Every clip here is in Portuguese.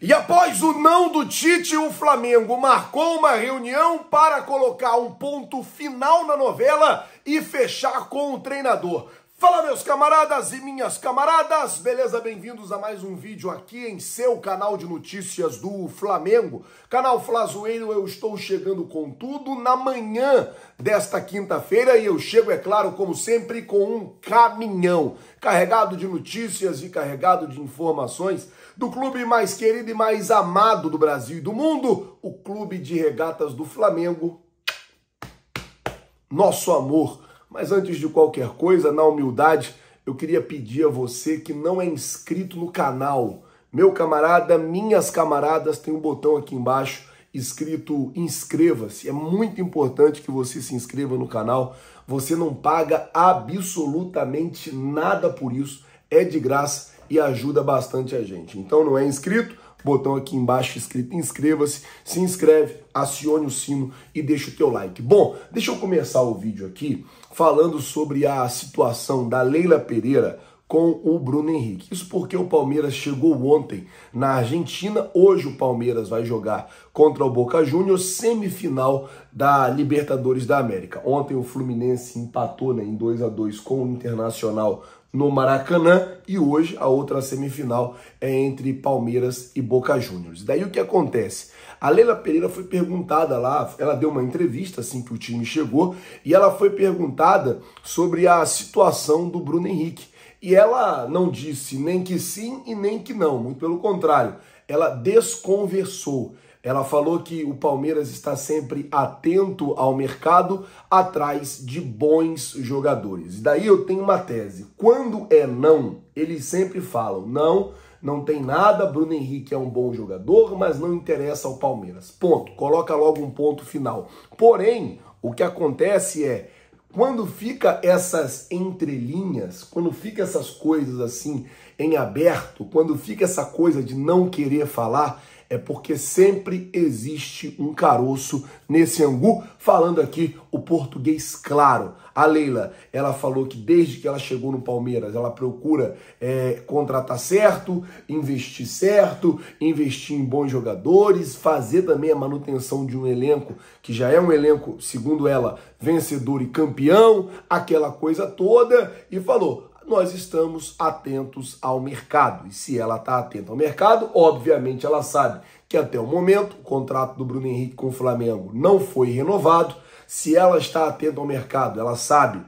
E após o não do Tite, o Flamengo marcou uma reunião para colocar um ponto final na novela e fechar com o treinador. Fala meus camaradas e minhas camaradas, beleza? Bem-vindos a mais um vídeo aqui em seu canal de notícias do Flamengo. Canal Flazoeiro, eu estou chegando com tudo na manhã desta quinta-feira e eu chego, é claro, como sempre, com um caminhão carregado de notícias e carregado de informações do clube mais querido e mais amado do Brasil e do mundo, o Clube de Regatas do Flamengo. Nosso amor mas antes de qualquer coisa, na humildade, eu queria pedir a você que não é inscrito no canal. Meu camarada, minhas camaradas, tem um botão aqui embaixo escrito inscreva-se. É muito importante que você se inscreva no canal. Você não paga absolutamente nada por isso. É de graça e ajuda bastante a gente. Então não é inscrito? botão aqui embaixo escrito inscreva-se, se inscreve, acione o sino e deixa o teu like. Bom, deixa eu começar o vídeo aqui falando sobre a situação da Leila Pereira com o Bruno Henrique. Isso porque o Palmeiras chegou ontem na Argentina. Hoje o Palmeiras vai jogar contra o Boca Juniors, semifinal da Libertadores da América. Ontem o Fluminense empatou né, em 2 a 2 com o Internacional no Maracanã e hoje a outra semifinal é entre Palmeiras e Boca Juniors. Daí o que acontece? A Leila Pereira foi perguntada lá, ela deu uma entrevista assim que o time chegou e ela foi perguntada sobre a situação do Bruno Henrique. E ela não disse nem que sim e nem que não, muito pelo contrário, ela desconversou. Ela falou que o Palmeiras está sempre atento ao mercado, atrás de bons jogadores. E daí eu tenho uma tese. Quando é não, eles sempre falam: não, não tem nada, Bruno Henrique é um bom jogador, mas não interessa ao Palmeiras. Ponto. Coloca logo um ponto final. Porém, o que acontece é. Quando fica essas entrelinhas, quando fica essas coisas assim em aberto, quando fica essa coisa de não querer falar, é porque sempre existe um caroço nesse angu. Falando aqui o português claro. A Leila, ela falou que desde que ela chegou no Palmeiras, ela procura é, contratar certo, investir certo, investir em bons jogadores, fazer também a manutenção de um elenco que já é um elenco, segundo ela, vencedor e campeão, aquela coisa toda. E falou: nós estamos atentos ao mercado. E se ela está atenta ao mercado, obviamente ela sabe que até o momento o contrato do Bruno Henrique com o Flamengo não foi renovado. Se ela está atenta ao mercado, ela sabe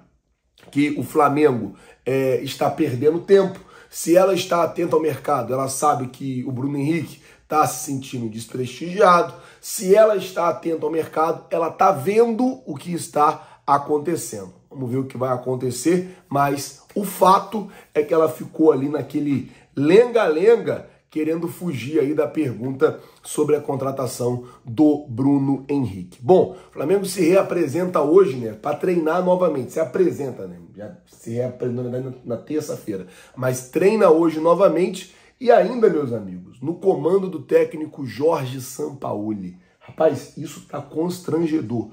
que o Flamengo é, está perdendo tempo. Se ela está atenta ao mercado, ela sabe que o Bruno Henrique está se sentindo desprestigiado. Se ela está atenta ao mercado, ela está vendo o que está acontecendo. Vamos ver o que vai acontecer, mas o fato é que ela ficou ali naquele lenga-lenga querendo fugir aí da pergunta sobre a contratação do Bruno Henrique. Bom, o Flamengo se reapresenta hoje, né, para treinar novamente. Se apresenta, né? Já se reapresentou na, na terça-feira, mas treina hoje novamente e ainda, meus amigos, no comando do técnico Jorge Sampaoli. Rapaz, isso tá constrangedor.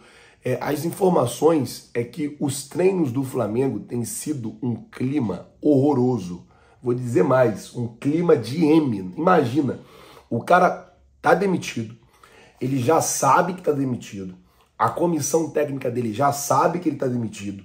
É, as informações é que os treinos do Flamengo têm sido um clima horroroso. Vou dizer mais, um clima de M. Imagina, o cara tá demitido, ele já sabe que tá demitido, a comissão técnica dele já sabe que ele tá demitido,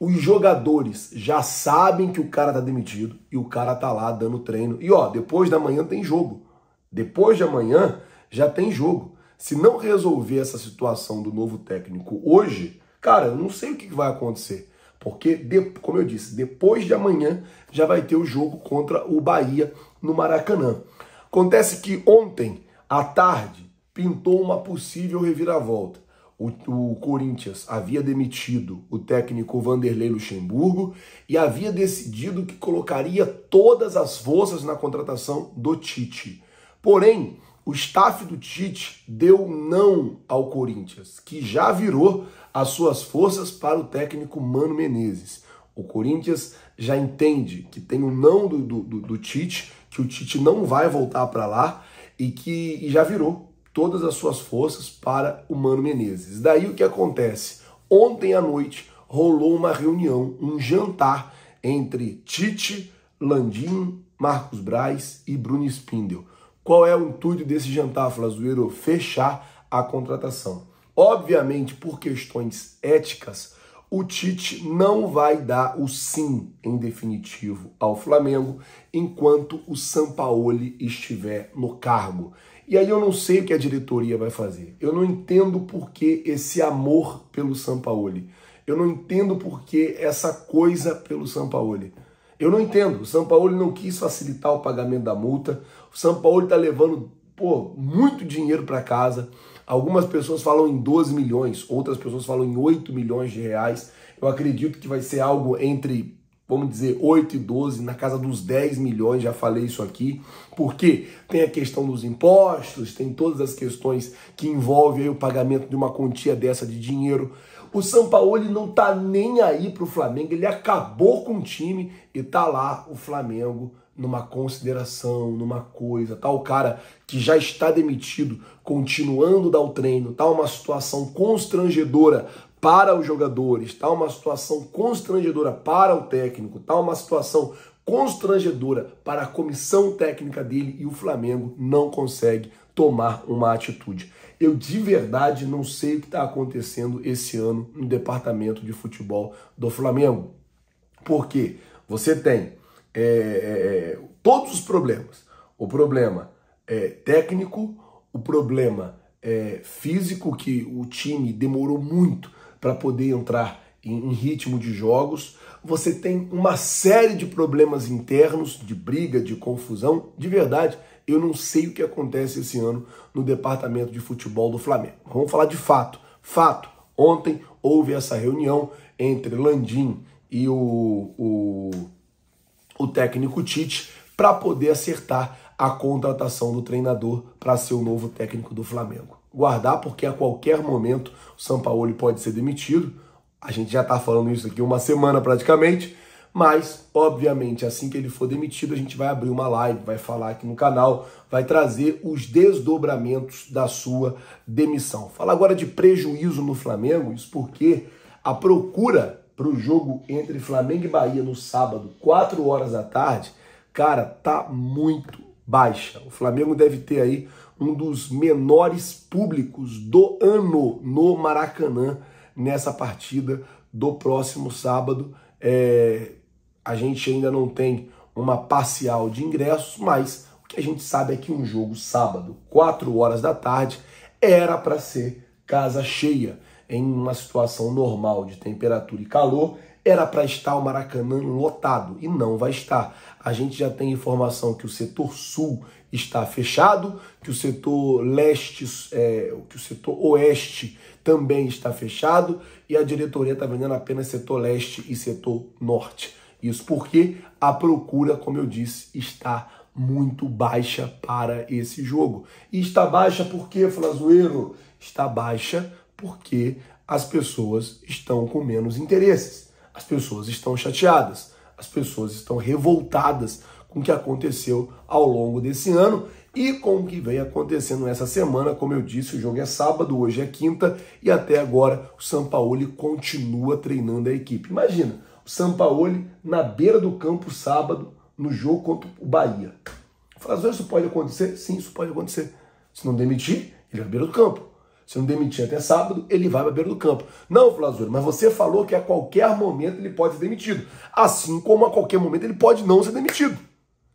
os jogadores já sabem que o cara tá demitido e o cara tá lá dando treino. E ó, depois da manhã tem jogo. Depois de amanhã já tem jogo se não resolver essa situação do novo técnico hoje, cara, eu não sei o que vai acontecer. Porque, como eu disse, depois de amanhã já vai ter o jogo contra o Bahia no Maracanã. Acontece que ontem, à tarde, pintou uma possível reviravolta. O, o, Corinthians havia demitido o técnico Vanderlei Luxemburgo e havia decidido que colocaria todas as forças na contratação do Tite. Porém, o staff do Tite deu não ao Corinthians, que já virou as suas forças para o técnico Mano Menezes. O Corinthians já entende que tem o um não do, do, do, Tite, que o Tite não vai voltar para lá e que e já virou todas as suas forças para o Mano Menezes. Daí o que acontece? Ontem à noite rolou uma reunião, um jantar entre Tite, Landim, Marcos Braz e Bruno Spindel. Qual é o intuito desse jantar, Flazueiro? Fechar a contratação. Obviamente, por questões éticas, o Tite não vai dar o sim em definitivo ao Flamengo enquanto o Sampaoli estiver no cargo. E aí eu não sei o que a diretoria vai fazer. Eu não entendo por que esse amor pelo Sampaoli. Eu não entendo por que essa coisa pelo Sampaoli. Eu não entendo. O São Paulo não quis facilitar o pagamento da multa. O São Paulo está levando pô, muito dinheiro para casa. Algumas pessoas falam em 12 milhões, outras pessoas falam em 8 milhões de reais. Eu acredito que vai ser algo entre, vamos dizer, 8 e 12, na casa dos 10 milhões, já falei isso aqui, porque tem a questão dos impostos, tem todas as questões que envolvem o pagamento de uma quantia dessa de dinheiro. O São Paulo não tá nem aí pro Flamengo, ele acabou com o time e tá lá o Flamengo numa consideração, numa coisa, tá o cara que já está demitido continuando dar o treino, tá uma situação constrangedora para os jogadores, tá uma situação constrangedora para o técnico, tá uma situação constrangedora para a comissão técnica dele e o Flamengo não consegue tomar uma atitude. Eu de verdade não sei o que está acontecendo esse ano no departamento de futebol do Flamengo. Porque você tem é, é, é, todos os problemas. O problema é, técnico, o problema é, físico, que o time demorou muito para poder entrar em ritmo de jogos, você tem uma série de problemas internos, de briga, de confusão. De verdade, eu não sei o que acontece esse ano no departamento de futebol do Flamengo. Vamos falar de fato. Fato, ontem houve essa reunião entre Landim e o, o, o técnico Tite para poder acertar a contratação do treinador para ser o novo técnico do Flamengo. Guardar porque a qualquer momento o Sampaoli pode ser demitido, a gente já está falando isso aqui uma semana praticamente, mas obviamente assim que ele for demitido, a gente vai abrir uma live, vai falar aqui no canal, vai trazer os desdobramentos da sua demissão. Fala agora de prejuízo no Flamengo, isso porque a procura para o jogo entre Flamengo e Bahia no sábado, 4 horas da tarde, cara, tá muito baixa. O Flamengo deve ter aí um dos menores públicos do ano no Maracanã nessa partida do próximo sábado. É, a gente ainda não tem uma parcial de ingressos, mas o que a gente sabe é que um jogo sábado, 4 horas da tarde, era para ser casa cheia. Em uma situação normal de temperatura e calor, era para estar o Maracanã lotado e não vai estar. A gente já tem informação que o setor sul está fechado, que o setor leste, é, que o setor oeste também está fechado e a diretoria está vendendo apenas setor leste e setor norte. Isso porque a procura, como eu disse, está muito baixa para esse jogo. E está baixa porque, flazoeiro Está baixa porque as pessoas estão com menos interesses, as pessoas estão chateadas, as pessoas estão revoltadas com o que aconteceu ao longo desse ano e com o que vem acontecendo essa semana. Como eu disse, o jogo é sábado, hoje é quinta e até agora o Sampaoli continua treinando a equipe. Imagina, o Sampaoli na beira do campo sábado no jogo contra o Bahia. Flávio, isso pode acontecer? Sim, isso pode acontecer. Se não demitir, ele vai à beira do campo. Se não demitir até sábado, ele vai à beira do campo. Não, Flávio, mas você falou que a qualquer momento ele pode ser demitido. Assim como a qualquer momento ele pode não ser demitido.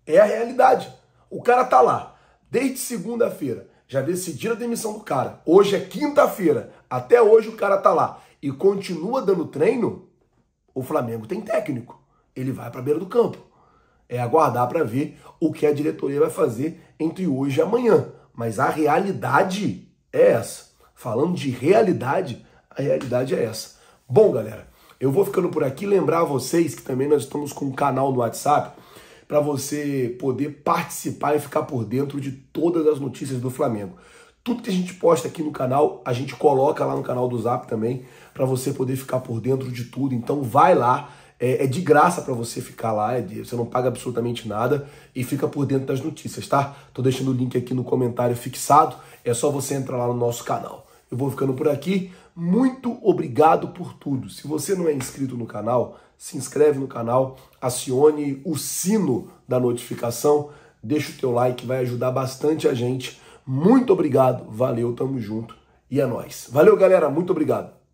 É a realidade. O cara tá lá desde segunda-feira. Já decidiram a demissão do cara. Hoje é quinta-feira. Até hoje o cara tá lá e continua dando treino. O Flamengo tem técnico. Ele vai para beira do campo. É aguardar para ver o que a diretoria vai fazer entre hoje e amanhã. Mas a realidade é essa. Falando de realidade, a realidade é essa. Bom, galera, eu vou ficando por aqui. Lembrar a vocês que também nós estamos com um canal no WhatsApp para você poder participar e ficar por dentro de todas as notícias do Flamengo. Tudo que a gente posta aqui no canal, a gente coloca lá no canal do Zap também, para você poder ficar por dentro de tudo. Então vai lá, é, é de graça para você ficar lá, é de, você não paga absolutamente nada e fica por dentro das notícias, tá? Tô deixando o link aqui no comentário fixado, é só você entrar lá no nosso canal. Eu vou ficando por aqui. Muito obrigado por tudo. Se você não é inscrito no canal, se inscreve no canal, acione o sino da notificação, deixa o teu like, vai ajudar bastante a gente. Muito obrigado, valeu, tamo junto e é nós. Valeu, galera, muito obrigado.